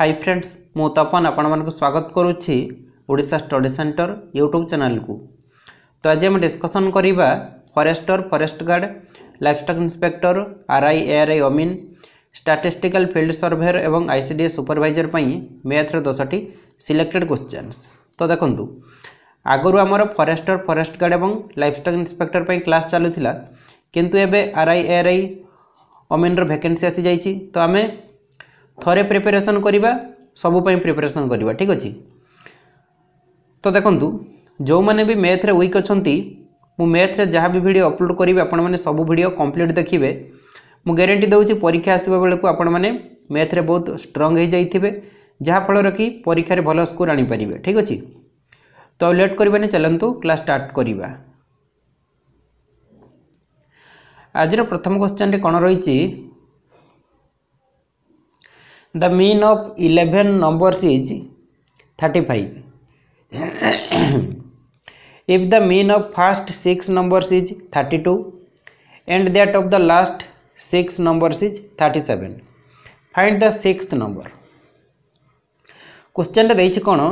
High friends ମୁଁ ତପନ ଆପଣମାନଙ୍କୁ ସ୍ୱାଗତ କରୁଛି ଓଡ଼ିଶା ଷ୍ଟଡ଼ି ସେଣ୍ଟର ୟୁଟ୍ୟୁବ୍ ଚ୍ୟାନେଲ୍କୁ ତ ଆଜି ଆମେ ଡିସ୍କସନ୍ କରିବା forester forest guard livestock inspector RI ARI ଅମିନ୍ স্ট্যাটিস্টিক্যাল ফিল্ড সর্ভেয়ার এবং আইসিডিএস সুপরভাইজর পাই ম্যাথর দশটি সিলেক্টেড কোশ্চেন্স তো দেখুন আগর আমার ফরেস্টর ফরেস্ট গার্ড এবং লাইফস্টক ইন্সপেক্টর পাই ক্লাস চালুলা কিন্তু এবে আরআই এআরআই অমিনর ভ্যাকেন্সি আসি যাই তো আমি থরে প্রিপারেসন করা সবুপাই প্রিপারেসন করা ঠিক আছে তো দেখুন ଯେଉଁମାନେ ବି ମ୍ୟାଥ୍ରେ ୱିକ୍ ଅଛନ୍ତି ମୁଁ ମ୍ୟାଥ୍ରେ ଯାହା ବି ଭିଡ଼ିଓ ଅପଲୋଡ଼ କରିବି ଆପଣମାନେ ସବୁ ଭିଡ଼ିଓ କମ୍ପ୍ଲିଟ୍ ଦେଖିବେ ମୁଁ ଗ୍ୟାରେଣ୍ଟି ଦେଉଛି ପରୀକ୍ଷା ଆସିବା ବେଳକୁ ଆପଣମାନେ ମ୍ୟାଥ୍ରେ ବହୁତ ଷ୍ଟ୍ରଙ୍ଗ ହୋଇଯାଇଥିବେ ଯାହାଫଳରେ କି ପରୀକ୍ଷାରେ ଭଲ ସ୍କୋର ଆଣିପାରିବେ ଠିକ୍ ଅଛି ତ ଆଉ ଲେଟ୍ କରିବାନି ଚାଲନ୍ତୁ କ୍ଲାସ୍ ଷ୍ଟାର୍ଟ କରିବା ଆଜିର ପ୍ରଥମ କ୍ୱେଶ୍ଚନ୍ରେ କ'ଣ ରହିଛି the mean of 11 numbers is 35 if the mean of first six numbers is 32 and that of the last six numbers is 37 find the sixth number question deichi kono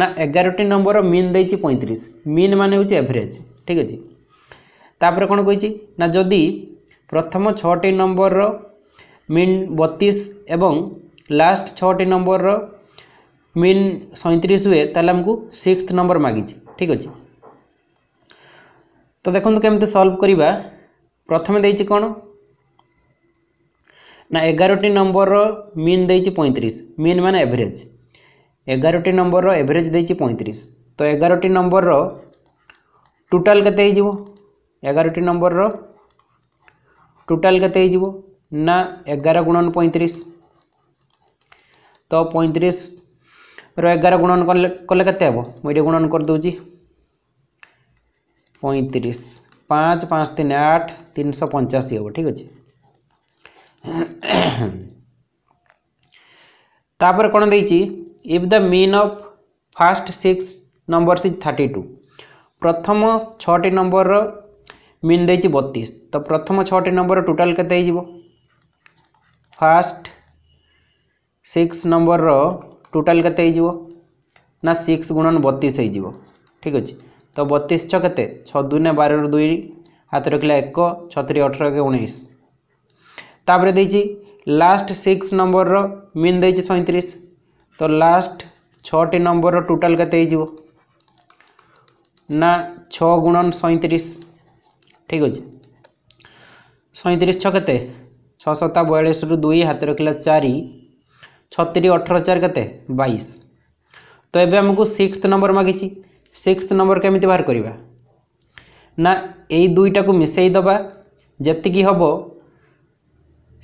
na 11 ti number mean deichi 35 mean mane huchi average thik achi tapare kon koichi na jodi pratham 6 ti number ro mean 32 ebong last छटी नंबर रीन सैंतीस हुए तमु six number मागिचे ठीक अच्छे तो देखो कमी सल्व करवा प्रथम दे ना एगारोटी नंबर रीन दे पैंतीस मीन मान एवरेज एगारोटी नंबर एवरेज दे पैंतीस तो एगारोटी नंबर रोटाल केगारोटी नंबर रोटाल के ना एगार गुणन पैंतीस তো ପଇଁତିରିଶର ଏଗାର ଗୁଣନ କଲେ କଲେ କେତେ ହେବ ମୁଁ ଏଇଠି ଗୁଣନ କରିଦେଉଛି ପଇଁତିରିଶ ପାଞ୍ଚ ପାଞ୍ଚ ତିନି ଆଠ ତିନିଶହ ପଞ୍ଚାଅଶୀ ହେବ ଠିକ୍ ଅଛି ତାପରେ କ'ଣ ଦେଇଛି if the mean of first six numbers is thirty two ପ୍ରଥମ ଛଅଟି ନମ୍ବରର ମିନ୍ ଦେଇଛି ବତିଶ ତ ପ୍ରଥମ ଛଅଟି ନମ୍ବର ଟୋଟାଲ୍ କେତେ ହେଇଯିବ ଫାଷ୍ଟ সিক্স নম্বরর টোটাল কেতে হয়েযিব না সিক্স গুণন বতিশ হয়েযিব ঠিক আছে তো বতিশ ছ কেতে ছ দুই না বারর দুই হাতে রখিলা এক ছতরি অঠর এক উনিশ তাপরে দিয়েছি লাস্ট সিক্স নম্বরর মিন দিয়েছি সৈত্রিশ তো লাস্ট ছটি নম্বরর টোটাল কেতে হয়েযিব না ছ গুণন সৈত্রিশ ঠিক আছে সৈত্রিশ ছ কেতে ছ সতা বয়ালিশ রু দুই হাতে রখিলা চারি ଛତିରି ଅଠର ଚାରି କେତେ ବାଇଶ ତ ଏବେ ଆମକୁ ସିକ୍ସଥ ନମ୍ବର ମାଗିଛି ସିକ୍ସଥ ନମ୍ବର କେମିତି ବାହାର କରିବା ନା ଏଇ ଦୁଇଟାକୁ ମିଶାଇ ଦେବା ଯେତିକି ହେବ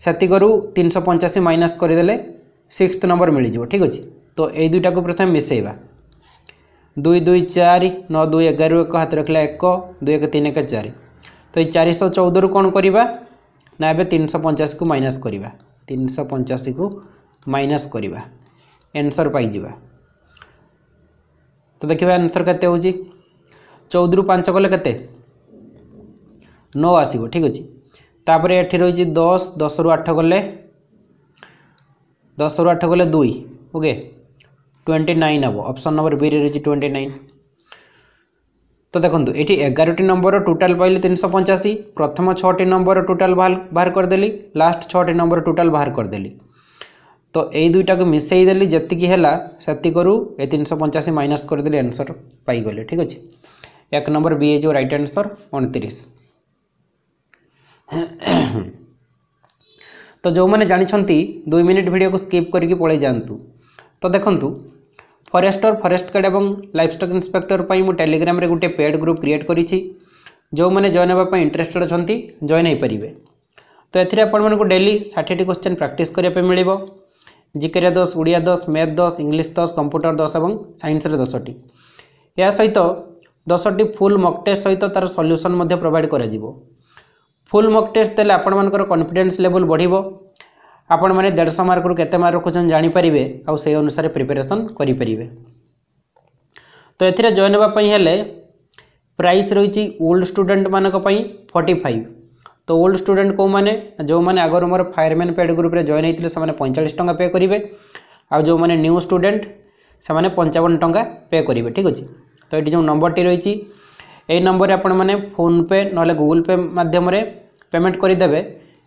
ସେତିକରୁ ତିନିଶହ ପଞ୍ଚାଅଶୀ ମାଇନସ୍ କରିଦେଲେ ସିକ୍ସଥ ନମ୍ବର ମିଳିଯିବ ଠିକ୍ ଅଛି ତ ଏଇ ଦୁଇଟାକୁ ପ୍ରଥମେ ମିଶାଇବା ଦୁଇ ଦୁଇ ଚାରି ନଅ ଦୁଇ ଏଗାର ଏକ ହାତରେ ରଖିଲା ଏକ ଦୁଇ ଏକ ତିନି ଏକ ଚାରି ତ ଏଇ ଚାରିଶହ ଚଉଦରୁ କ'ଣ କରିବା ନା ଏବେ ତିନିଶହ ପଞ୍ଚାଅଶୀକୁ ମାଇନସ୍ କରିବା ତିନିଶହ ପଞ୍ଚାଅଶୀକୁ মাইনাস করা এনসর পাইযা তো দেখা আনসর কেতে হচ্ছে চৌদ রু পাঁচ কলে কেতে নৌ আসব ঠিক আছে তাপরে এটি রয়েছে দশ দশ রু আঠ কলে দশ রু আঠ কলে দুই ওকে টোয়েন্টি নাইন হব অপশন নম্বর বি রয়েছে টোয়েন্টি নাইন তো দেখুন এটি এগারোটি নম্বর টোটাল পাইলি তিনশো পঞ্চাশি প্রথম ছটি নম্বর টোটাল বাহার করেদেলি লাস্ট ছটি নম্বর টোটাল বাহার করেদেলি তো এই দুইটাকে মিশাই দেলি যেতিকি হেলা সেতিকরু এ তিনশো পঞ্চাশি মাইনাস করে দিলে আনসর পাইগলে ঠিক আছে এক নম্বর বি হয়ে যাব রাইট আনসর অণতিরিশ তো ଯେଉଁମାନେ ଜାଣିଛନ୍ତି ଦୁଇ ମିନିଟ୍ ଭିଡ଼ିଓକୁ ସ୍କିପ୍ କରିକି ପଳେଇ ଯାଆନ୍ତୁ ତ ଦେଖନ୍ତୁ ଫରେଷ୍ଟର ଫରେଷ୍ଟ ଗାର୍ଡ଼ ଏବଂ ଲାଇଫଷ୍ଟକ୍ ଇନ୍ସପେକ୍ଟର ପାଇଁ ମୁଁ ଟେଲିଗ୍ରାମରେ ଗୋଟିଏ ପେଡ୍ ଗ୍ରୁପ୍ କ୍ରିଏଟ୍ କରିଛି ଯେଉଁମାନେ ଜଏନ୍ ହେବା ପାଇଁ ଇଣ୍ଟରେଷ୍ଟେଡ୍ ଅଛନ୍ତି ଜଏନ୍ ହୋଇପାରିବେ ତ ଏଥିରେ ଆପଣମାନଙ୍କୁ ଡେଲି ଷାଠିଏଟି କ୍ୱେଶ୍ଚନ୍ ପ୍ରାକ୍ଟିସ୍ କରିବା ପାଇଁ ମିଳିବ जिके दोष ओडिया दोष मैथ दोष इंग्लीश दोष कंप्यूटर दोष और सैन्स दोष टी सहित दस टी फुल मक टेस्ट सहित तार सल्यूसन प्रोवाइड कर फुल मक टेस्ट देखे आपण मान कन्फिडेन्स लेवल बढ़ो आपण मैंने देढ़श मार्क रू के मार्क रखुन जापर आई अनुसार प्रिपेरेसन करें तो ए जेन हेल्ले प्राइस रही ओल्ड स्टूडेंट मानी फर्टिफाइव তো ওল্ড স্টুডেন্ট কেউমানে ଯେଉଁମାନେ ଆଗରୁ ମୋର ଫାୟାରମ୍ୟାନ୍ ପେଡ଼୍ ଗ୍ରୁପ୍ରେ ଜଏନ୍ ହେଇଥିଲେ ସେମାନେ ପଇଁଚାଳିଶ ଟଙ୍କା ପେ କରିବେ ଆଉ ଯେଉଁମାନେ ନ୍ୟୁ ଷ୍ଟୁଡେଣ୍ଟ ସେମାନେ ପଞ୍ଚାବନ ଟଙ୍କା ପେ କରିବେ ଠିକ୍ ଅଛି ତ ଏଠି ଯେଉଁ ନମ୍ବରଟି ରହିଛି ଏହି ନମ୍ବରରେ ଆପଣମାନେ ଫୋନ୍ପେ ନହେଲେ ଗୁଗୁଲ୍ ପେ ମାଧ୍ୟମରେ ପେମେଣ୍ଟ କରିଦେବେ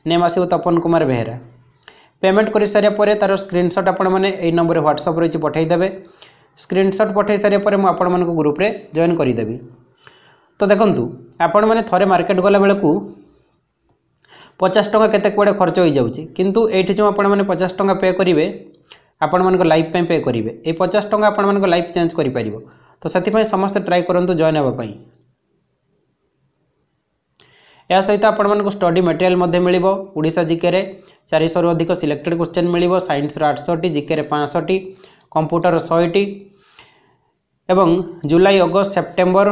ନେମ୍ ଆସିବ ତପନ କୁମାର ବେହେରା ପେମେଣ୍ଟ କରିସାରିବା ପରେ ତା'ର ସ୍କ୍ରିନ୍ସଟ୍ ଆପଣମାନେ ଏହି ନମ୍ବରରେ ହ୍ୱାଟ୍ସଅପ୍ ରହିଛି ପଠାଇଦେବେ ସ୍କ୍ରିନ୍ସଟ୍ ପଠାଇ ସାରିବା ପରେ ମୁଁ ଆପଣମାନଙ୍କୁ ଗ୍ରୁପ୍ରେ ଜଏନ୍ କରିଦେବି ତ ଦେଖନ୍ତୁ ଆପଣମାନେ ଥରେ ମାର୍କେଟ୍ ଗଲାବେଳକୁ ପଚାଶ ଟଙ୍କା କେତେ କୁଆଡ଼େ ଖର୍ଚ୍ଚ ହୋଇଯାଉଛି କିନ୍ତୁ ଏଇଠି ଯେଉଁ ଆପଣମାନେ ପଚାଶ ଟଙ୍କା ପେ କରିବେ ଆପଣମାନଙ୍କ ଲାଇଫ୍ ପାଇଁ ପେ କରିବେ ଏଇ ପଚାଶ ଟଙ୍କା ଆପଣମାନଙ୍କ ଲାଇଫ୍ ଚେଞ୍ଜ କରିପାରିବ ତ ସେଥିପାଇଁ ସମସ୍ତେ ଟ୍ରାଏ କରନ୍ତୁ ଜଏନ୍ ହେବା ପାଇଁ ଏହା ସହିତ ଆପଣମାନଙ୍କୁ ଷ୍ଟଡି ମେଟେରିଆଲ୍ ମଧ୍ୟ ମିଳିବ ଓଡ଼ିଶା ଜିକେରେ ଚାରିଶହରୁ ଅଧିକ ସିଲେକ୍ଟେଡ଼୍ କ୍ୱେଶ୍ଚିନ୍ ମିଳିବ ସାଇନ୍ସର ଆଠଶହଟି ଜିକେରେ ପାଞ୍ଚଶହଟି କମ୍ପ୍ୟୁଟର ଶହେଟି ଏବଂ ଜୁଲାଇ ଅଗଷ୍ଟ ସେପ୍ଟେମ୍ବର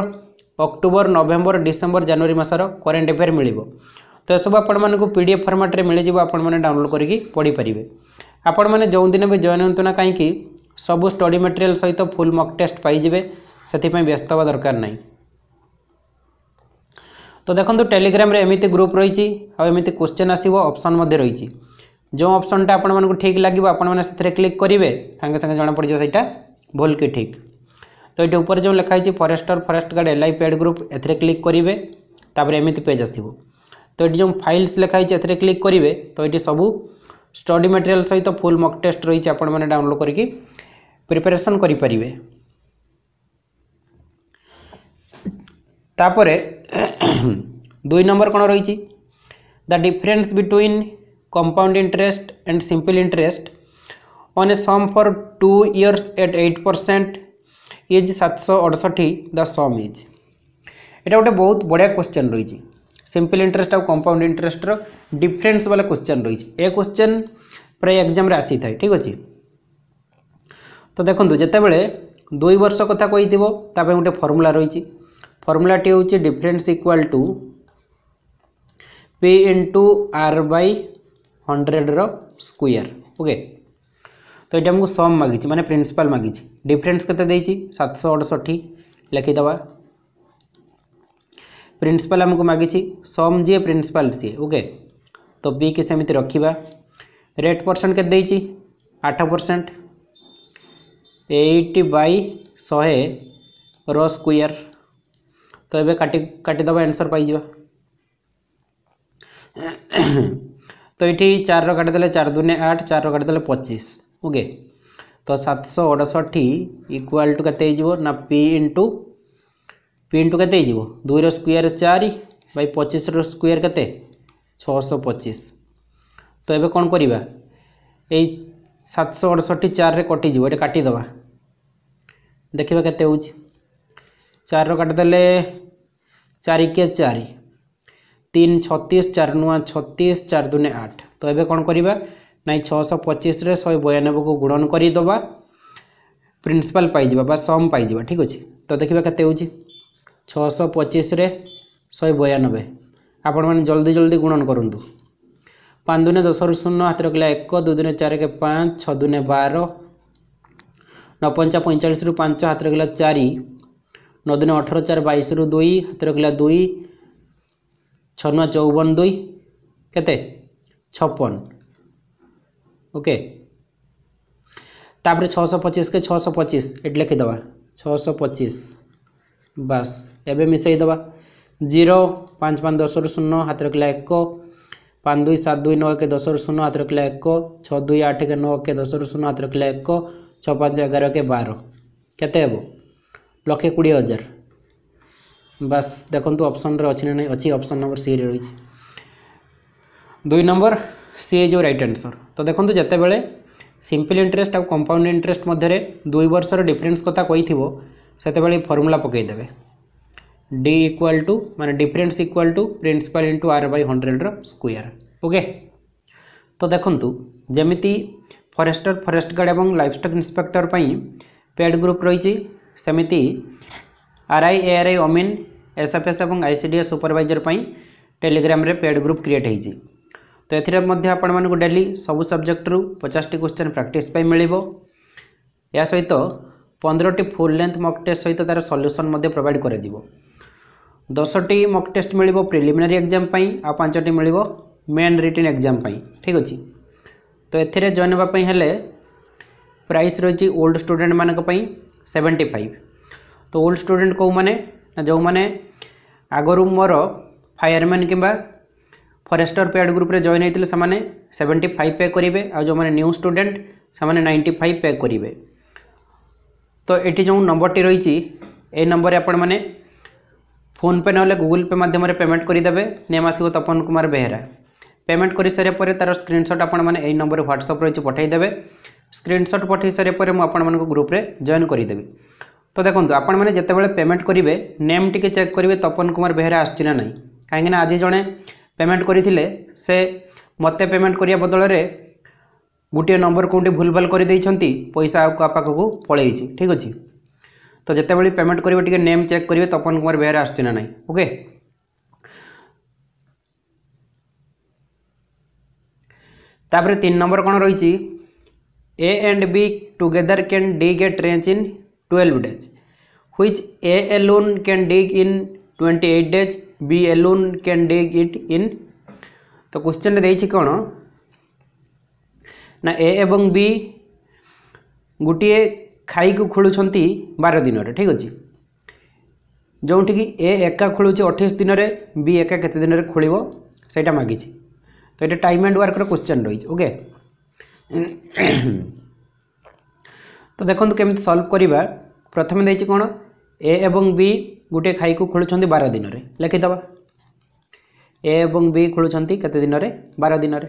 ଅକ୍ଟୋବର ନଭେମ୍ବର ଡିସେମ୍ବର ଜାନୁଆରୀ ମାସର କରେଣ୍ଟ ଆଫେୟାର ମିଳିବ তো এসব আপনার পিডিএফ ফর্মাটে মিলিযোগ আপনার ডাউনলোড করি পড়িপারে আপনার যেদিন বি জয়েন হুম না কী সবু স্টডি মেটেরিয়াল সহ ফুল মক টেস্ট পাইবে সেপাই ব্যস্ত হওয়া দরকার নাই তো দেখুন টেলিগ্রামে এমিতি গ্রুপ রয়েছে আমিতি কোশ্চেন আসব অপসন মধ্যে রয়েছে যে অপসনটা আপনার ঠিক লাগবে আপনার সেখানে ক্লিক করবে সাংে সাংে জনাপড়ি সেইটা ভুল কি ঠিক তো এটি উপরে যে লেখা হয়েছে forester forest guard LI paid group এতে ক্লিক করবে তাপরে এমিতি পেজ আসবে তো এটি যে ফাইলস লেখা হয়েছে এতে ক্লিক করবে তো এটি সবু স্টডি মেটেরিয়াল সহিত ফুল মক টেস্ট রয়েছে আপনার ডাউনলোড করি প্রিপারেসন করে পারে তাপরে দুই নম্বর কোণ রয়েছে the difference between compound interest and simple interest on a sum for two years at eight percent is सातश अड़सठी द सम इज এটা গোটে বহুত বঢ়িয়া কোশ্চেন রয়েছে सिंपल इंटरेस्ट आउ कंपाउंड इंटरेस्ट डिफरेंस वाला क्वेश्चन रही है ए क्वेश्चन प्राय एग्जाम आसी था ठीक अच्छे तो देखो जितेबले दुई वर्ष कथा कही थोड़ा गोटे फर्मूला रही फर्मूलाटी हूँ difference equal to P into R by हंड्रेड्र स्क्वयर ओके तो ये सम मागिच मैंने प्रिंसिपल मागिच डिफरेन्स के सतश अड़ष लिखीदे प्रिंसिपल आमको मागिच सम जी प्रिंसिपल सी ओके तो बी के सेमती रखा रेट परसेंट के आठ परसेंट एट बै शहे र स्क्र तो ये काटिदे आंसर पाइज तो ये चार रटिदे चार दुनिया आठ चार रटिदे पचीस ओके तो सात सौ अड़सठी इक्वाल टू के ना पी इंटू ପିନ୍ଟୁ କେତେ ହେଇଯିବ ଦୁଇର ସ୍କୋୟାର ଚାରି ବାଇ ପଚିଶର ସ୍କୋୟାର କେତେ ଛଅଶହ ପଚିଶ ତ ଏବେ କ'ଣ କରିବା ଏଇ ସାତଶହ ଅଠଷଠି ଚାରିରେ କଟିଯିବ ଏଇଟା କାଟିଦେବା ଦେଖିବା କେତେ ହେଉଛି ଚାରିର କାଟିଦେଲେ ଚାରି କିଏ ଚାରି ତିନି ଛତିଶ ଚାରି ନୂଆ ଛତିଶ ଚାରି ଦୁନେ ଆଠ ତ ଏବେ କ'ଣ କରିବା ନାଇଁ ଛଅଶହ ପଚିଶରେ ଶହେ ବୟାନବେକୁ ଗୁଣନ କରିଦେବା ପ୍ରିନ୍ସିପାଲ୍ ପାଇଯିବା ବା ସମ୍ ପାଇଯିବା ଠିକ୍ ଅଛି ତ ଦେଖିବା କେତେ ହେଉଛି ଛଅଶହ ପଚିଶରେ ଶହେ ବୟାନବେ ଆପଣମାନେ ଜଲ୍ଦି ଜଲ୍ଦି ଗୁଣନ କରନ୍ତୁ ପାଞ୍ଚ ଦୁନେ ଦଶରୁ ଶୂନ ହାତରେ ରଖିଲା ଏକ ଦୁଇ ଦୁନେ ଚାରିକେ ପାଞ୍ଚ ଛଅ ଦୁନେ ବାର ନଅ ପଞ୍ଚା ପଇଁଚାଳିଶରୁ ପାଞ୍ଚ ହାତରେ ରଖିଲା ଚାରି ନଅ ଦୁନେ ଅଠର ଚାରି ବାଇଶରୁ ଦୁଇ ହାତରେ ରଖିଲା ଦୁଇ ଛଅ ନଅ ଚଉବନ ଦୁଇ କେତେ ଛପନ ଓକେ ତାପରେ ଛଅଶହ ପଚିଶକେ ଛଅଶହ ପଚିଶ ଏଠି ଲେଖିଦେବା ଛଅଶହ ପଚିଶ ବାସ୍ एवं मिसईदे जीरो पाँच पाँच दस रु शून्य हाथ रखिला एक पाँच दुई सात दुई नौ एक दस रु शून हाथ रखिला एक छः दुई आठ एक नौ एक दस रु शून हाथ रखिला एक छः पाँच एगार एक बार केते लक्षे कोड़े हजार बास देखु अप्सन अच्छी ना अच्छी अप्सन नंबर सी रही दुई नंबर सी जो रईट आंसर तो देखो जिते बड़े सिंपल इंटरेस्ट आ कंपाउंड इंटरेस्ट मध्य दुई वर्ष डिफरेन्स कथा कही से फर्मूला पकईदे ডি ଇକ୍ୱାଲ୍ ଟୁ ମାନେ difference equal to principal into R by ହଣ୍ଡ୍ରେଡ଼ର ସ୍କୋୟାର ଓକେ ତ ଦେଖନ୍ତୁ ଯେମିତି ଫରେଷ୍ଟର ଫରେଷ୍ଟ ଗାର୍ଡ଼ ଏବଂ ଲାଇଫଷ୍ଟକ୍ ଇନ୍ସପେକ୍ଟର ପାଇଁ ପେଡ୍ ଗ୍ରୁପ୍ ରହିଛି ସେମିତି ଆର୍ଆଇ ଏଆର୍ଆଇ ଓମିନ୍ ଏସ୍ଏଫ୍ଏସ୍ ଏବଂ ଆଇସିଡିଏସ୍ ସୁପରଭାଇଜର ପାଇଁ ଟେଲିଗ୍ରାମରେ ପେଡ୍ ଗ୍ରୁପ୍ କ୍ରିଏଟ୍ ହେଇଛି ତ ଏଥିରେ ମଧ୍ୟ ଆପଣମାନଙ୍କୁ ଡେଲି ସବୁ ସବଜେକ୍ଟରୁ ପଚାଶଟି କ୍ୱେଶ୍ଚନ୍ ପ୍ରାକ୍ଟିସ୍ ପାଇଁ ମିଳିବ ଏହା ସହିତ ପନ୍ଦରଟି ଫୁଲ୍ ଲେନ୍ଥ ମକ୍ ଟେଷ୍ଟ ସହିତ ତା'ର ସଲ୍ୟୁସନ୍ ମଧ୍ୟ ପ୍ରୋଭାଇଡ଼ କରାଯିବ दस टी मक टेस्ट मिले प्रिमिनारी एक्जाम आँचटी मिल मेन रिटर्न एक्जाम ठीक अच्छे तो एर जॉन होगापी प्राइस रही ओल्ड स्टूडे मानक सेवेन्टी फाइव तो ओल्ड स्टूडे कौ मैने जो मैंने आगर मोर फायरमैन कि फरेस्टर पेड ग्रुप जॉन होते सेवेन्टी फाइव पे करेंगे आज जो मैंने न्यू स्टूडे से नाइंटी फाइव पे करेंगे तो ये जो नंबर टी रही नंबर आप ଫୋନ୍ପେ ନହେଲେ ଗୁଗୁଲ୍ ପେ ମାଧ୍ୟମରେ ପେମେଣ୍ଟ କରିଦେବେ ନେମ୍ ଆସିବ ତପନ କୁମାର ବେହେରା ପେମେଣ୍ଟ କରିସାରିବା ପରେ ତା'ର ସ୍କ୍ରିନସଟ୍ ଆପଣମାନେ ଏହି ନମ୍ବରରେ ହ୍ୱାଟ୍ସଅପ୍ ରହିଛି ପଠାଇଦେବେ ସ୍କ୍ରିନସଟ୍ ପଠାଇ ସାରିବା ପରେ ମୁଁ ଆପଣମାନଙ୍କୁ ଗ୍ରୁପ୍ରେ ଜଏନ୍ କରିଦେବି ତ ଦେଖନ୍ତୁ ଆପଣମାନେ ଯେତେବେଳେ ପେମେଣ୍ଟ କରିବେ ନେମ୍ ଟିକେ ଚେକ୍ କରିବେ ତପନ କୁମାର ବେହେରା ଆସୁଛି ନା ନାହିଁ କାହିଁକିନା ଆଜି ଜଣେ ପେମେଣ୍ଟ କରିଥିଲେ ସେ ମୋତେ ପେମେଣ୍ଟ କରିବା ବଦଳରେ ଗୋଟିଏ ନମ୍ବର କେଉଁଠି ଭୁଲଭାଲ କରିଦେଇଛନ୍ତି ପଇସା ଆଉ କାହା ପାଖକୁ ପଳାଇଛି ଠିକ୍ ଅଛି तो जिते बड़ी पेमेंट करेंगे टी नेम चेक करेंगे तपन कुमार बेहरा आसना ना ओके तीन नंबर कौन रही A and B together can dig a trench in twelve days हुई A alone can dig in twenty eight days B alone can dig it in तो question दे कौन ना ए एवं बी गोटे ଖାଇକୁ ଖୋଳୁଛନ୍ତି ବାର ଦିନରେ ଠିକ୍ ଅଛି ଯେଉଁଠିକି ଏ ଏକା ଖୋଳୁଛି ଅଠେଇଶ ଦିନରେ ବି ଏକା କେତେ ଦିନରେ ଖୋଳିବ ସେଇଟା ମାଗିଛି ତ ଏଇଟା ଟାଇମ୍ ଆଣ୍ଡ ୱାର୍କର କ୍ୱେଶ୍ଚନ୍ ରହିଛି ଓକେ ତ ଦେଖନ୍ତୁ କେମିତି ସଲ୍ଭ କରିବା ପ୍ରଥମେ ଦେଇଛି କ'ଣ ଏ ଏବଂ ବି ଗୋଟିଏ ଖାଇକୁ ଖୋଳୁଛନ୍ତି ବାର ଦିନରେ ଲେଖିଦେବା ଏ ଏବଂ ବି ଖୋଳୁଛନ୍ତି କେତେ ଦିନରେ ବାର ଦିନରେ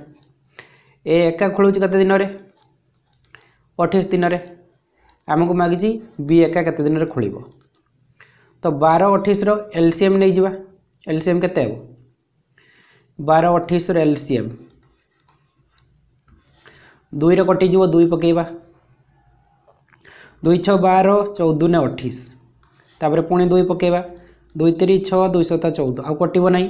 ଏ ଏକା ଖୋଳୁଛି କେତେ ଦିନରେ ଅଠେଇଶ ଦିନରେ ଆମକୁ ମାଗିଛି ବି ଏକା କେତେ ଦିନରେ ଖୋଳିବ ତ ବାର ଅଠେଇଶର ଏଲ୍ସିଏମ୍ ନେଇଯିବା ଏଲ୍ସିଏମ୍ କେତେ ହେବ ବାର ଅଠେଇଶର ଏଲ୍ସିଏମ୍ ଦୁଇରେ କଟିଯିବ ଦୁଇ ପକାଇବା ଦୁଇ ଛଅ ବାର ଚଉଦ ନେ ଅଠେଇଶ ତାପରେ ପୁଣି ଦୁଇ ପକାଇବା ଦୁଇ ତିରି ଛଅ ଦୁଇ ଶତା ଚଉଦ ଆଉ କଟିବ ନାହିଁ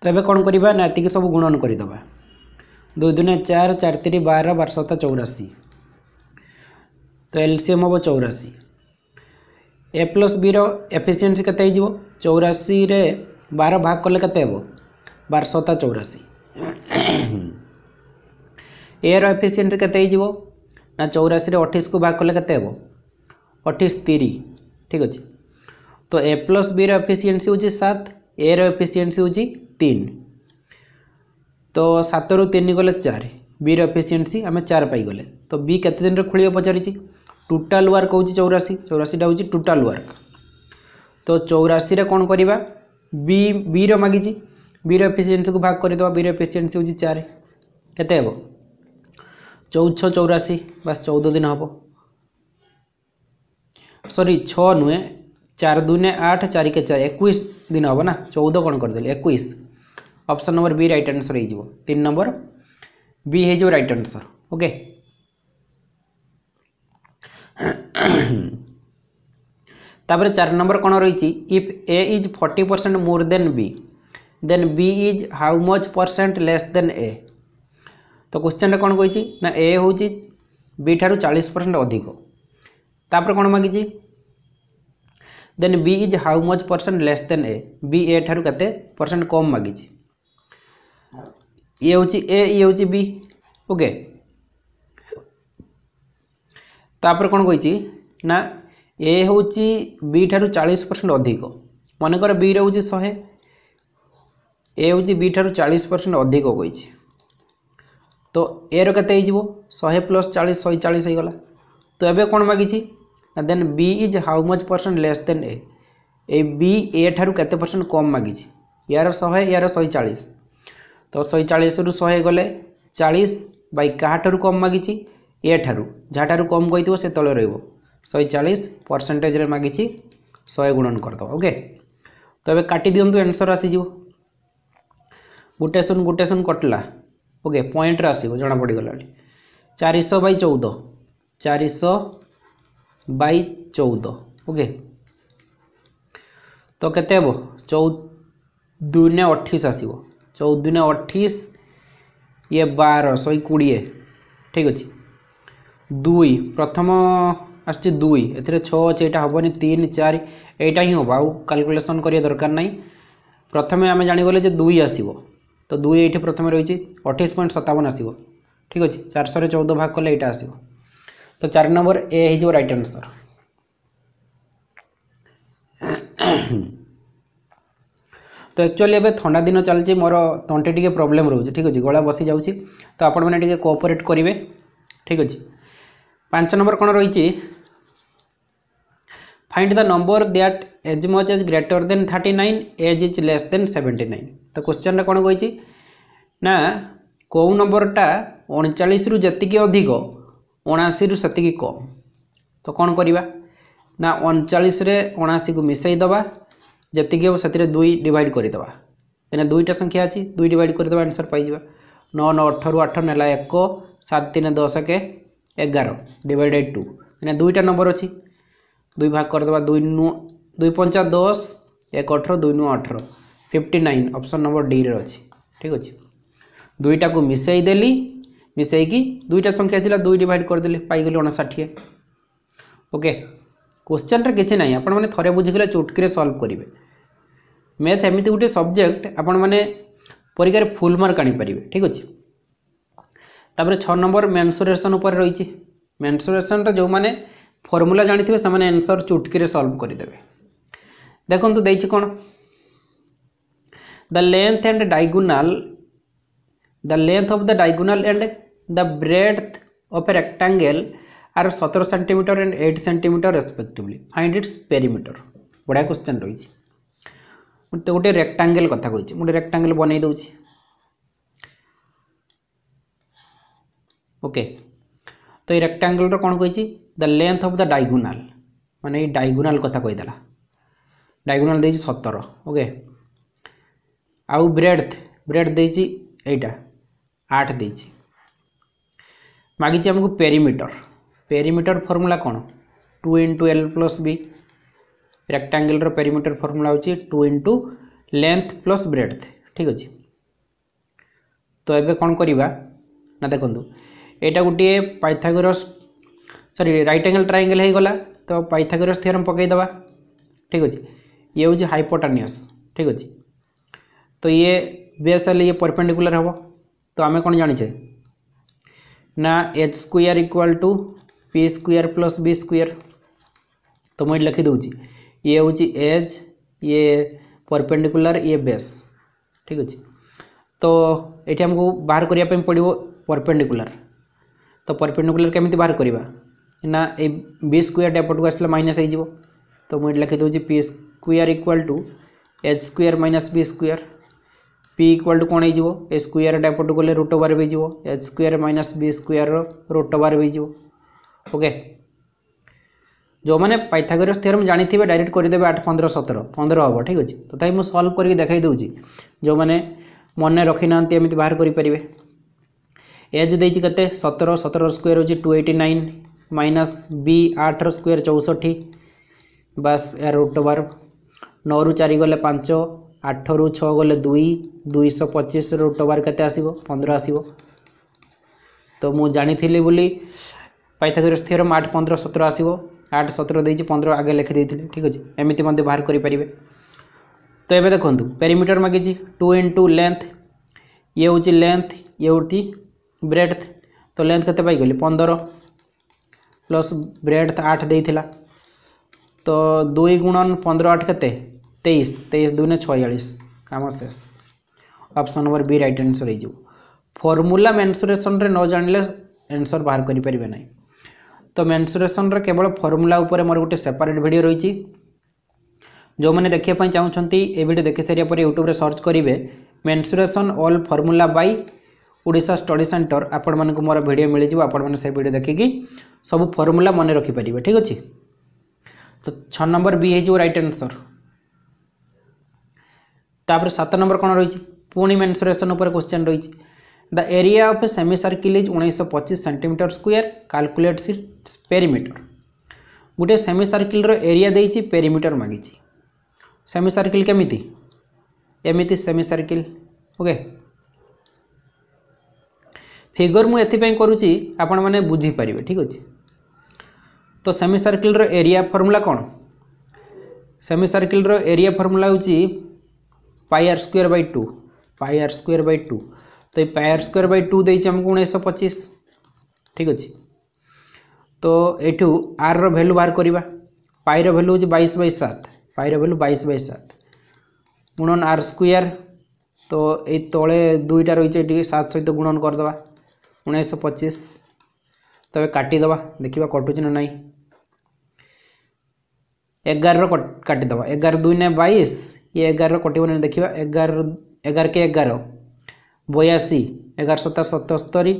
ତ ଏବେ କ'ଣ କରିବା ନା ଏତିକି ସବୁ ଗୁଣନ କରିଦେବା दो दूने चार चार तीन बार बार सत्ता चौराशी तो एलसीएम हम चौराशी ए प्लस बी रफिसीयसी के चौराशी बार भाग कले के बार सत्ता चौराशी ए रफिसीयसी के चौराशी अठी को भाग कले के अठी तीरी ठीक अच्छे तो ए प्लस बी रफिसीयसी हूँ सात ए रफिसीयसी हूँ तीन তো সাতরু তিন গলে চারি বির এফিসিয়েন্সি আমি চার পাইগলে তো বি কেতে দিনরে খোলিব পচারিছি টোটাল ওয়ার্ক হচ্ছে চৌরাশি চৌরাশিটা হচ্ছে টোটাল ওয়ার্ক তো চৌরাশিরে কোণ করা বি বির মাগিছি বির এফিসিয়েন্সি ভাগ করে দেওয়া বির এফিসিয়েন্সি হচ্ছে চারি কেতে হব চৌদ ছ চৌরাশি বাস চৌদ দিন হব সরি ছ নুহে চার দুনে আট চারিকে চার একুশ দিন হব না চৌদ কোণ করেদেলি একুশ option number B right answer हो तीन नंबर बी हो राइट आंसर ओके तापर चार नंबर कौन रही if A is forty percent more than B then B is how much percent less than A तो क्वेश्चन कौन कही ना ए हूँ बी ठार चालीस परसेंट अधिक तापर कौन मागिजी then B is how much percent less than A B A ठार परसेंट कम मागिजी ये हूँ ए ये हूँ बी ओके तापर कौन कही ना ए हूँ बी ठार चालीस परसेंट अधिक मनकर बी रोज शहे ए हूँ बी ठार चालीस परसेंट अधिक कही तो ए रत शहे प्लस चालीस शह चालीस हो गला तो ये कौन मागिच ना then B is how much percent less than A A B A ठार्त परसेंट कम मागिच यार शहे यार शह चालीस ତ ଶହେ ଚାଳିଶରୁ ଶହେ ଗଲେ ଚାଳିଶ ବାଇ କାହାଠାରୁ କମ୍ ମାଗିଛି ଏ ଠାରୁ ଯାହାଠାରୁ କମ୍ କହିଥିବ ସେ ତଳେ ରହିବ ଶହେ ଚାଳିଶ ପରସେଣ୍ଟେଜ୍ରେ ମାଗିଛି ଶହେ ଗୁଣନ କରିଦେବ ଓକେ ତ ଏବେ କାଟି ଦିଅନ୍ତୁ ଆନ୍ସର୍ ଆସିଯିବ ଗୋଟେ ଶୂନ ଗୋଟେ ଶୂନ କଟିଲା ଓକେ ପଏଣ୍ଟରେ ଆସିବ ଜଣାପଡ଼ିଗଲାଣି ଚାରିଶହ ବାଇ ଚଉଦ ଚାରିଶହ ବାଇ ଚଉଦ ଓକେ ତ କେତେ ହେବ ଚଉ ଦୁଇନେ ଅଠେଇଶ ଆସିବ चौद दिन अठीस ये बार शह कोड़े ठीक अच्छे दुई प्रथम आसुच्छे दुई ए छा हम तीन चार यहाँ ही हम आलकुलेसन कालकुलेसन दरकार ना प्रथम आम जाणीगले दुई आस तो दुई ये प्रथम रही अठाइस पॉइंट सतावन आस ठीक अच्छे चार शह चौदह भाग कले यहाँ आसो तो चार नंबर ए हो रईट आंसर ତ ଆକ୍ଚୁଆଲି ଏବେ ଥଣ୍ଡା ଦିନ ଚାଲିଛି ମୋର ତଣ୍ଟି ଟିକେ ପ୍ରୋବ୍ଲେମ୍ ରହୁଛି ଠିକ୍ ଅଛି ଗଳା ବସି ଯାଉଛି ତ ଆପଣମାନେ ଟିକେ କୋଅପରେଟ୍ କରିବେ ଠିକ୍ ଅଛି ପାଞ୍ଚ ନମ୍ବର କ'ଣ ରହିଛି find the number that as much as greater than thirty nine as is less than seventy nine তো কোশ্চেনটা কোণ কইছি না কেউ নম্বরটা অণচাশ রু যেত অধিক অଣାশি রু সেত কম তো কোণ করা না অণচাশে অଣାশি কু মিশাই দেওয়া ଯେତିକି ହେବ ସେଥିରେ ଦୁଇ ଡିଭାଇଡ଼ କରିଦେବା କାହିଁକିନା ଦୁଇଟା ସଂଖ୍ୟା ଅଛି ଦୁଇ ଡିଭାଇଡ଼ କରିଦେବା ଆନ୍ସର୍ ପାଇଯିବା ନଅ ନଅ ଅଠରୁ ଆଠ ନେଲା ଏକ ସାତ ତିନି ଦଶ କେ ଏଗାର ଡିଭାଇଡ଼େଡ଼ ଟୁ କାହିଁକିନା ଦୁଇଟା ନମ୍ବର ଅଛି ଦୁଇ ଭାଗ କରିଦେବା ଦୁଇ ନୁ ଦୁଇ ପଞ୍ଚା ଦଶ ଏକ ଅଠର ଦୁଇ ନୁ ଅଠର ଫିଫ୍ଟି ନାଇନ୍ ଅପସନ୍ ନମ୍ବର ଡିରେ ଅଛି ଠିକ୍ ଅଛି ଦୁଇଟାକୁ ମିଶାଇ ଦେଲି ମିଶାଇକି ଦୁଇଟା ସଂଖ୍ୟା ଥିଲା ଦୁଇ ଡିଭାଇଡ଼ କରିଦେଲି ପାଇଗଲି ଅଣଷାଠିଏ ଓକେ କୋଶ୍ଚେନ୍ରେ କିଛି ନାହିଁ ଆପଣମାନେ ଥରେ ବୁଝିଗଲେ ଚୁଟକିରେ ସଲ୍ଭ କରିବେ ମ୍ୟାଥ୍ ଏମିତି ଗୋଟିଏ ସବଜେକ୍ଟ আপন মানে পরীক্ষার ফুল মার্ক আনিপারে ঠিক আছে তাপরে ছ নম্বর মেনসুরেসন উপরে রয়েছে মেনসুরেসনটা যে ফর্মুলা জাঁথিবে সে আনসর চুটকিরে সলভ করেদেবে দেখুন দিয়েছি কোণ the length and diagonal the length of the diagonal and the breadth of a ଆର ସତର centimetre centimetre and 8 centimetre respectively find its ବଢ଼ିଆ बढ़िया क्वेश्चन रही তো গোটে রেক্টাঙ্গেল কথা কইছি গোটে রেক্টাঙ্গেল বনাই দেউছি ওকে তো এই রেক্টাঙ্গেলর কোণ কইছি দ লেন্থ অফ দ ডাইগোনাল মানে এই ডাইগোনাল কথা কইদেলা ডাইগোনাল দিয়েছি সতের ওকে আউ ব্রেডথ ব্রেডথ দিয়েছি এইটা আট দিয়েছি মাগিছি আমাকে পেরিমিটর পেরিমিটর ফর্মুলা কোণ two into L plus B ରେକ୍ଟାଙ୍ଗଲ୍ର ପେରିମିଟର ଫର୍ମୁଲା ହେଉଛି two into length plus breadth ଠିକ୍ ଅଛି ତ ଏବେ କ'ଣ କରିବା ନା ଦେଖନ୍ତୁ ଏଇଟା ଗୋଟିଏ Pythagoras sorry right angle triangle ହୋଇଗଲା ତ ପାଇଥାଗୋରସ୍ ଥିଅରମ୍ ପକାଇଦେବା ଠିକ୍ ଅଛି ଇଏ ହେଉଛି ହାଇପୋଟାନିୟସ୍ ଠିକ୍ ଅଛି ତ ଇଏ ବେସ୍ ହେଲେ ଇଏ ପରପେଣ୍ଡିକୁଲାର ହେବ ତ ଆମେ କ'ଣ ଜାଣିଛେ ନା H square equal to P square plus B square ତ ମୁଁ ଏଠି ଲେଖିଦେଉଛି ये हूँ एज ये परपेडिकुला ये बेस ठीक अच्छे तो ये आमको बाहर करने पड़ो परपेडिकुलर तो परपेडिकुला केमी बाहर करवा ना ये तो बी स्क्वयर को आसला माइनस हो तो मुझे लिखिदे P square equal to H square minus B square P equal to कौन हो ए स्क्वयर एपटू गले रुट ओवर हो H square minus B square root over okay ଯେଉଁମାନେ ପାଇଥାଗୋରସ୍ ଥିଓରମ୍ ଜାଣିଥିବେ ଡାଇରେକ୍ଟ କରିଦେବେ ଆଠ ପନ୍ଦର ସତର ପନ୍ଦର ହେବ ଠିକ୍ ଅଛି ତଥାପି ମୁଁ ସଲ୍ଭ କରିକି ଦେଖାଇ ଦେଉଛି ଯେଉଁମାନେ ମନେ ରଖିନାହାନ୍ତି ଏମିତି ବାହାର କରିପାରିବେ ଏଜ୍ ଦେଇଛି କେତେ ସତର ସତର ସ୍କୋୟାର ହେଉଛି ଟୁ ଏଇଟି ନାଇନ୍ ମାଇନସ୍ ବି ଆଠର ସ୍କୋୟାର ଚଉଷଠି ବାସ୍ ଏହାର ରୁଟ୍ ଓଭର୍ ନଅରୁ ଚାରି ଗଲେ ପାଞ୍ଚ ଆଠରୁ ଛଅ ଗଲେ ଦୁଇ ଦୁଇଶହ ପଚିଶ ରୁଟ୍ ଓଭର୍ କେତେ ଆସିବ ପନ୍ଦର ଆସିବ ତ ମୁଁ ଜାଣିଥିଲି ବୋଲି ପାଇଥାଗୋରସ୍ ଥିଓରମ୍ ଆଠ ପନ୍ଦର ସତର ଆସିବ आठ सतर दे पंद्रह आगे लिखे ठीक अच्छे एमती मैं बाहर करेंगे तो ये देखो पेरीमिटर मागे टू इन टू लेंथ ये हूँ लेंथ ये हूँ ब्रेड्थ तो लेंथ के पंदर प्लस ब्रेड आठ दे तो दुई गुणन पंद्रह आठ के तेईस तेईस दुने छयास कम शेष option number B right answer हो फर्मूला मेनसुरेसन में एनसर बाहर करें ना ତ ମେନ୍ସୁରେସନ୍ର କେବଳ ଫର୍ମୁଲା ଉପରେ ମୋର ଗୋଟେ ସେପାରେଟ୍ ଭିଡ଼ିଓ ରହିଛି ଯେଉଁମାନେ ଦେଖିବା ପାଇଁ ଚାହୁଁଛନ୍ତି ଏ ଭିଡ଼ିଓ ଦେଖିସାରିବା ପରେ ୟୁଟ୍ୟୁବରେ ସର୍ଚ୍ଚ କରିବେ mensuration all formula by Odisha study centre ଆପଣମାନଙ୍କୁ ମୋର ଭିଡ଼ିଓ ମିଳିଯିବ ଆପଣମାନେ ସେ ଭିଡ଼ିଓ ଦେଖିକି ସବୁ ଫର୍ମୁଲା ମନେ ରଖିପାରିବେ ଠିକ୍ ଅଛି ତ ଛଅ ନମ୍ବର ବି ହେଇଯିବ ରାଇଟ୍ ଆନ୍ସର୍ ତାପରେ ସାତ ନମ୍ବର କ'ଣ ରହିଛି ପୁଣି ମେନ୍ସୁରେସନ୍ ଉପରେ କ୍ୱେଶ୍ଚନ୍ ରହିଛି the area of a semi circle is उन्नीस पचिश सेमिटर स्क्वयर काल्कुलेट सी पेरीमिटर गोटे सेमि सर्किल्र एरिया दे पेरीमिटर मागी सेमी सर्किल केमी एमती सेमि सर्किल ओके फिगर मुझे करुच्ची आपण मैंने बुझीपर ठीक अच्छे तो सेमि सर्किल्र एरिया फर्मूला कौन सेमि सर्किल्र एरिया फर्मूला हो pi R square by two pi R square by two তো এই পায়ার স্কোয়ার বাই টু দিয়েছি আমি উনিশশো পঁচিশ ঠিক আছে তো এটু আর ভ্যালু বাহার করা পাইর ভ্যালু হচ্ছে বাইশ বাই সাত পাইর ভ্যালু বাইশ বাই সাত গুণন আর স্কোয়ার তো এই তলে দুইটা রয়েছে এটি সাত সহ গুণন করেদেবা উনিশশো পঁচিশ তবে কাটিদেবা দেখা কটুছি না নাই এগারর কাটিদেবা এগার দুই না বাইশ ইয়ে এগারর কটব না দেখা এগার এগার কে এগার ବୟାଅଶୀ ଏଗାର ସତା ସତସ୍ତରୀ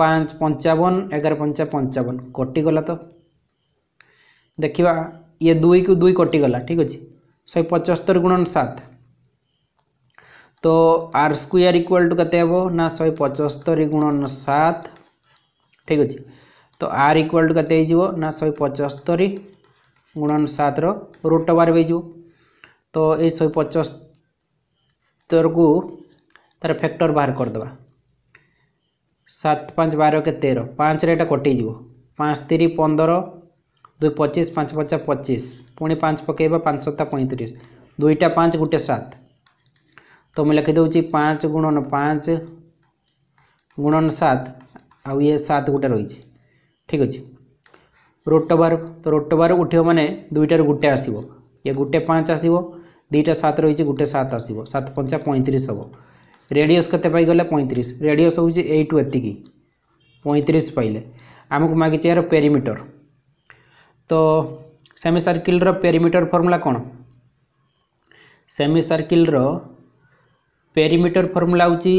ପାଞ୍ଚ ପଞ୍ଚାବନ ଏଗାର ପଞ୍ଚା ପଞ୍ଚାବନ କଟିଗଲା ତ ଦେଖିବା ଇଏ ଦୁଇକୁ ଦୁଇ କଟିଗଲା ଠିକ୍ ଅଛି ଶହେ ପଞ୍ଚସ୍ତରୀ ଗୁଣନ ସାତ ତ ଆର୍ ସ୍କୋୟାର୍ ଇକ୍ୱାଲ୍ ଟୁ କେତେ ହେବ ନା ଶହେ ପଞ୍ଚସ୍ତରୀ ଗୁଣନ ସାତ ଠିକ୍ ଅଛି ତ ଆର୍ ଇକ୍ୱାଲ୍ ଟୁ କେତେ ହେଇଯିବ ନା ଶହେ ପଞ୍ଚସ୍ତରୀ ଗୁଣନ ସାତର ରୁଟ୍ ଓଭର୍ ହେଇଯିବ ତ ଏଇ ଶହେ ପଞ୍ଚସ୍ତରକୁ तार फैक्टर बाहर करदे सात पाँच बार के तेर पाँच रहा कटिज पाँच तीन पंदर दुई पचिश पाँच पचा पचिश पुणी पाँच पकईवा पाँच सत्ता पैंतीस दुईटा पाँच गोटे सात तो मुझे लिखिदे पाँच गुणन पाँच गुणन सात आउ सात गोटे रही ठीक अच्छे रोट बार तो रोट बार उठ मैंने दुईटार गोटे आसो ये गोटे पाँच आसो दुईटा सात रही गोटे सात आसो सात पंचा पैंतीस हम ରେଡ଼ିୟସ୍ କେତେ ପାଇଗଲେ ପଇଁତିରିଶ ରେଡ଼ିୟସ୍ ହେଉଛି ଏଇଠୁ ଏତିକି ପଇଁତିରିଶ ପାଇଲେ ଆମକୁ ମାଗିଛି ଏହାର ପେରିମିଟର ତ ସେମି ସାର୍କିଲ୍ର ପେରିମିଟର ଫର୍ମୁଲା କ'ଣ ସେମି ସାର୍କିଲ୍ର ପେରିମିଟର ଫର୍ମୁଲା ହେଉଛି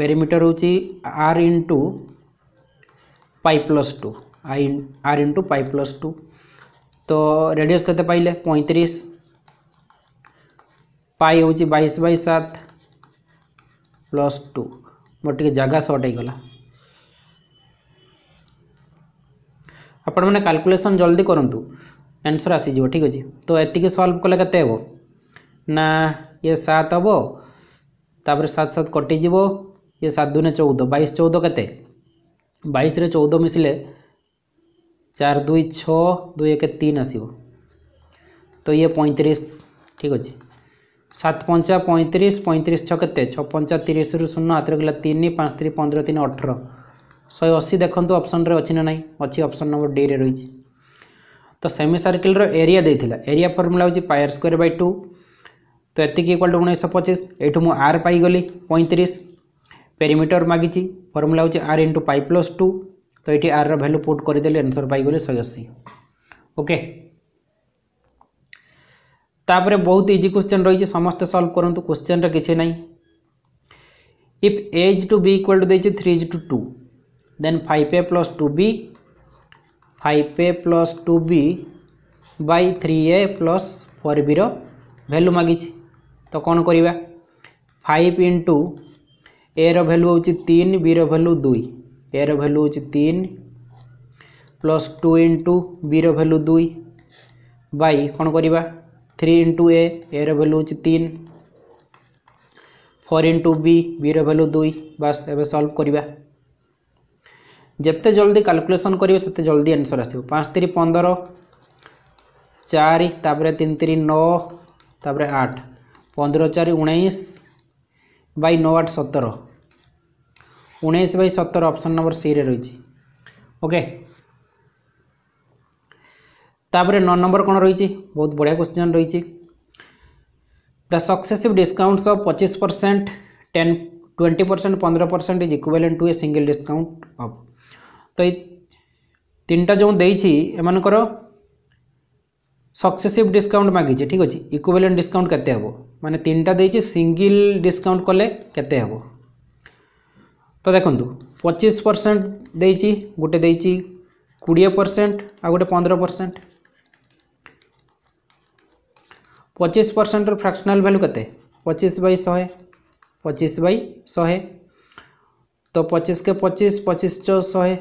ପେରିମିଟର ହେଉଛି R into pi plus two I R into pi plus two ତ ରେଡ଼ିୟସ୍ କେତେ ପାଇଲେ ପଇଁତିରିଶ ପାଇ ହେଉଛି ବାଇଶ ବାଇ ସାତ प्लस टू मोर टे जगह सर्ट होगा आपण मैंने काल्कुलेसन जल्दी करूँ एनसर आसीज ठीक अच्छे तो ये सल्व कले के हे ना ये सात हम तापर सात सात कटिज ये सात दुने चौदह बैश चौदह के बैस चौदह मिसले चार दुई छ दुई एक तीन आसो तो ये पैंतीस ठीक अच्छे ସାତ ପଞ୍ଚା ପଇଁତିରିଶ ପଇଁତିରିଶ ଛଅ କେତେ ଛଅ ପଞ୍ଚା ତିରିଶରୁ ଶୂନ ହାତରେ ଗଲା ତିନି ପାଞ୍ଚ ତିରିଶ ପନ୍ଦର ତିନି ଅଠର ଶହେ ଅଶୀ ଦେଖନ୍ତୁ ଅପସନ୍ରେ ଅଛି ନା ନାହିଁ ଅଛି ଅପସନ୍ ନମ୍ବର ଡିରେ ରହିଛି ତ ସେମି ସର୍କିଲ୍ର ଏରିଆ ଦେଇଥିଲା ଏରିଆ ଫର୍ମୁଲା ହେଉଛି ପାୟାର ସ୍କୋୟାର ବାଇ ଟୁ ତ ଏତିକି ଇକ୍ୱାଲ ଟୁ ଉଣେଇଶହ ପଚିଶ ଏଇଠୁ ମୁଁ ଆର୍ ପାଇଗଲି ପଇଁତିରିଶ ପେରିମିଟର ମାଗିଛି ଫର୍ମୁଲା ହେଉଛି R into pi plus two ତ ଏଇଠି ଆର୍ର ଭ୍ୟାଲ୍ୟୁ ପୁଟ୍ କରିଦେଲି ଆନ୍ସର୍ ପାଇଗଲି ଶହେ ଅଶୀ ଓକେ তাপরে বহুত ইজি কোশ্চেন রয়েছে সমস্তে সলভ করতু কোশ্চেনটা কিছু নাই if A to B equal to দিয়েছে three is to two then five A plus two B five A plus two B by three A plus four বির ভ্যালু মাগিছি তো কোণ করা ফাইভ ইন্টু এ ভ্যালু হচ্ছে তিন বি ভ্যালু দুই এ value হচ্ছে তিন plus two into B value দুই বাই কোণ করা थ्री इंटू ए एर भैल्यू हूँ तीन four into B B value दुई बास एवं सल्व करवा जिते जल्दी कालकुलेसन करेंगे से जल्दी आंसर आसो पाँच तीन पंदर चार तापर तीन तीन नौ तापर आठ पंद्रह चार उन्नीस बै नौ आठ सतर उन्नीस बै सतर ऑप्शन नंबर सी रे रही ओके okay. तापर नौ नंबर कौन रही बहुत बढ़िया क्वेश्चन रही the successive discounts of 25 percent ten twenty percent पंद्रह percent is equivalent to a single discount of तो तीन टा जो एम सक्सेसिव डिस्काउंट मागिचे ठीक अच्छे इक्वेलेंट डिस्काउंट के हे मैंने तीन टा दे सिंगल डिस्काउंट कले के हे तो देखु पचिश परसेंट दे गोटे कोड़े परसेंट आ गए पंद्रह परसेंट पचिश परसेंटर फ्राक्शनाल भैल्यू के पचिश बै शहे पचिश बै शहे तो पचिश के पचिश पचीस च शहे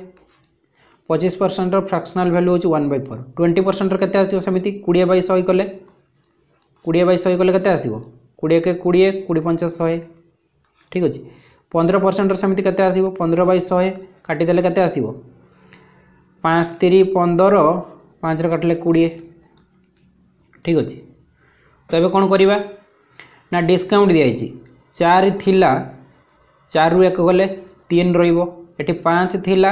पचिश परसेंटर फ्राक्शनाल भैल्यू हूँ वन बै फोर ट्वेंटी परसेंटर के समी कोड़े बै शहे कले कोड़े बै शहे कले के आसो कोड़े के कोड़े कोड़े पंचाश शहे ठीक अच्छे पंद्रह परसेंटर सेमती के पंद्रह बै शहे काटिदे के आस पंदर पाँच रटले कोड़े ठीक अच्छे তো এবার କ'ଣ କରିବା ନା ଡିସ୍କାଉଣ୍ଟ ଦିଆହେଇଛି ଚାରି ଥିଲା ଚାରିରୁ ଏକ ଗଲେ ତିନି ରହିବ ଏଠି ପାଞ୍ଚ ଥିଲା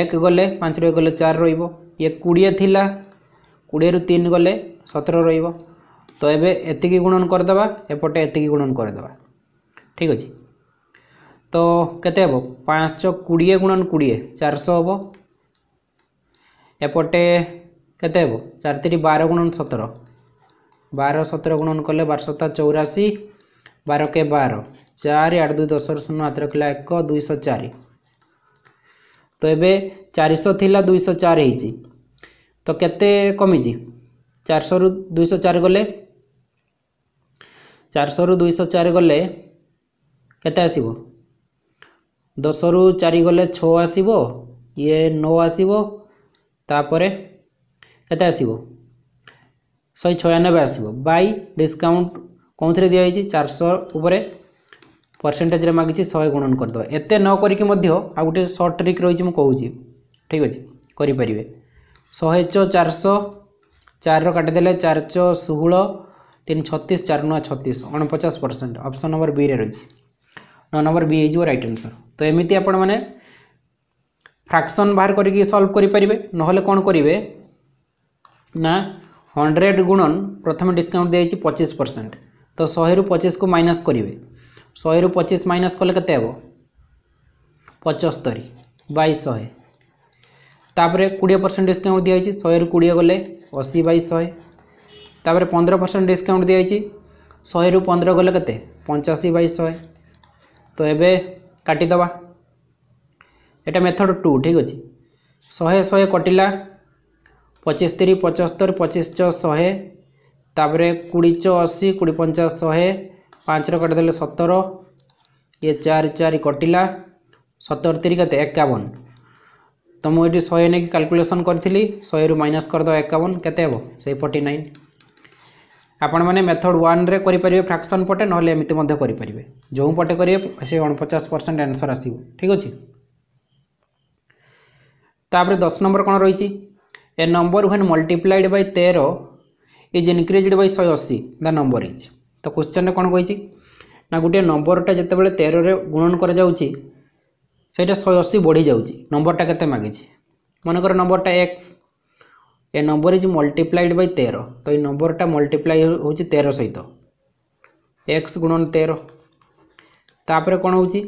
ଏକ ଗଲେ ପାଞ୍ଚରୁ ଏକ ଗଲେ ଚାରି ରହିବ ଇଏ କୋଡ଼ିଏ ଥିଲା କୋଡ଼ିଏରୁ ତିନି ଗଲେ ସତର ରହିବ ତ ଏବେ ଏତିକି ଗୁଣନ କରିଦେବା ଏପଟେ ଏତିକି ଗୁଣନ କରିଦେବା ଠିକ୍ ଅଛି ତ କେତେ ହେବ ପାଞ୍ଚ କୋଡ଼ିଏ ଗୁଣନ କୋଡ଼ିଏ ଚାରିଶହ ହେବ ଏପଟେ କେତେ ହେବ ଚାରି ତିରି ବାର ଗୁଣନ ସତର ବାର ସତର ଗୁଣନ କଲେ ବାରଶହତା ଚଉରାଶୀ ବାର କେ ବାର ଚାରି ଆଠ ଦୁଇ ଦଶର ଶୂନ ହାତରେ ଥିଲା ଏକ ଦୁଇଶହ ଚାରି ତ ଏବେ ଚାରିଶହ ଥିଲା ଦୁଇଶହ ଚାରି ହେଇଛି ତ କେତେ କମିଛି ଚାରିଶହରୁ ଦୁଇଶହ ଚାରି ଗଲେ ଚାରିଶହରୁ ଦୁଇଶହ ଚାରି ଗଲେ କେତେ ଆସିବ ଦଶରୁ ଚାରି ଗଲେ ଛଅ ଆସିବ ଇଏ ନଅ ଆସିବ ତାପରେ କେତେ ଆସିବ ଶହେ ଛୟାନବେ ଆସିବ ବାଇ ଡିସ୍କାଉଣ୍ଟ କେଉଁଥିରେ ଦିଆହେଇଛି ଚାରିଶହ ଉପରେ ପରସେଣ୍ଟେଜ୍ରେ ମାଗିଛି ଶହେ ଗୁଣନ କରିଦେବା ଏତେ ନ କରିକି ମଧ୍ୟ ଆଉ ଗୋଟେ ସର୍ଟ ଟ୍ରିକ୍ ରହିଛି ମୁଁ କହୁଛି ଠିକ୍ ଅଛି କରିପାରିବେ ଶହେ ଛଅ ଚାରିଶହ ଚାରିର କାଟିଦେଲେ ଚାରି ଛଅ ଷୋହଳ ତିନି ଛତିଶ ଚାରି ନୂଆ ଛତିଶ ଅଣପଚାଶ ପରସେଣ୍ଟ ଅପସନ୍ ନମ୍ବର ବିରେ ରହିଛି ନଅ ନମ୍ବର ବି ହେଇଯିବ ରାଇଟ୍ ଆନ୍ସର୍ ତ ଏମିତି ଆପଣମାନେ ଫ୍ରାକ୍ସନ୍ ବାହାର କରିକି ସଲ୍ଭ କରିପାରିବେ ନହେଲେ କ'ଣ କରିବେ ନା হন্ড্রেড গুণন প্রথমে ডিসকাউন্ট দিয়েছি পঁচিশ পরসেন্ট তো শহেরু পঁচিশকে মাইনাস করবে শহেরু পঁচিশ মাইনাস কলে কেতে হব পঁচস্তরি বাই শহে তাপরে কোড়িয়ে পরসেন্ট ডিসকাউন্ট দিয়েছি শহেরু কোড়িয়ে গলে অশি বাই শহে তাপরে পনেরো পরসেন্ট ডিসকাউন্ট দিয়েছি শহেরু পনেরো গলে কেতে পঞ্চাশি বাই শহে তো এবে কাটিদেবা এটা মেথড টু ঠিক আছে শহে শহে কটিলা ପଚିସ୍ତରୀ ପଞ୍ଚସ୍ତରୀ ପଚିଶ ଚ ଶହେ ତାପରେ କୋଡ଼ିଏ ଚ ଅଶୀ କୋଡ଼ିଏ ପଞ୍ଚା ଶହେ ପାଞ୍ଚରେ କଟିଦେଲେ ସତର ଇଏ ଚାରି ଚାରି କଟିଲା ସତର ତିରି କେତେ ଏକାବନ ତ ମୁଁ ଏଠି ଶହେ ନେଇକି କାଲକୁଲେସନ୍ କରିଥିଲି ଶହେରୁ ମାଇନସ୍ କରିଦେବ ଏକାବନ କେତେ ହେବ ସେଇ ଫର୍ଟି ନାଇନ୍ ଆପଣମାନେ ମେଥଡ଼ ୱାନ୍ରେ କରିପାରିବେ ଫ୍ରାକ୍ସନ୍ ପଟେ ନହେଲେ ଏମିତି ମଧ୍ୟ କରିପାରିବେ ଯେଉଁ ପଟେ କରିବେ ସେ ଅଣପଚାଶ ପରସେଣ୍ଟ ଆନ୍ସର୍ ଆସିବ ଠିକ୍ ଅଛି ତାପରେ ଦଶ ନମ୍ବର କ'ଣ ରହିଛି a number when multiplied by 13 is increased by 180 the number is তো কোশ্চেনটা কোন কইছি না গোটিয়ে নম্বরটা যেতবে তেরে গুণন করা যাচ্ছে সেইটা শহে অশী বড়ি যাচ্ছে নম্বরটা কেতে মাগিছে মনে কর নম্বরটা X a number is multiplied by তের তো এই নম্বরটা মল্টিপ্লাই হচ্ছে তের সহিত এক্স গুণন তের তাপরে কোণ হচ্ছে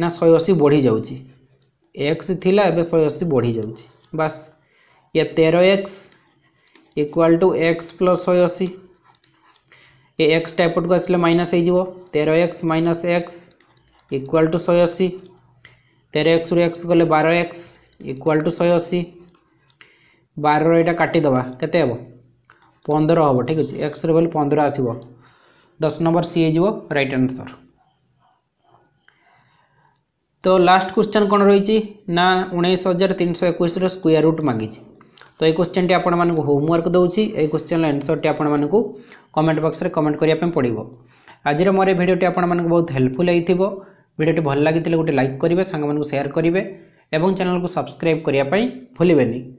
না শহে অশী বড়ি যাচ্ছে এক্স লা এবে শহে অশী বড়ি যাচ্ছে বাস ये तेरह X equal to X plus शहे अशी ये एक्स टाइपटू आस माइनस हो तेरह X minus X equal to शहे अशी तेरह एक्स रु एक्स गले बार एक्स इक्वाल टू शहे अशी बार रहा काटिदेवा के पंदर हम ठीक अच्छे एक्स भले पंदर आस दस नंबर सी हो रईट आंसर तो लास्ट क्वेश्चन कौन रही ना उन्नीस हजार तीन सौ एक स्क्वयर रुट मागिची তো এই কোশ্চেনটি আপনার হোমওয়ার্ক দেছি এই কোশ্চেন আনসরটি আপনার কমেন্ট বক্সরে কমেন্ট করা পড়ব আজর মোর এই ভিডিওটি আপনার বহু হেল্পফুল হয়েছিল ভিডিওটি ভাল লাগিলে গোটে লাইক করবে সাংমানু সেয়ার করবে এবং চ্যানেলকে সবসক্রাইব করা ভুলবেনি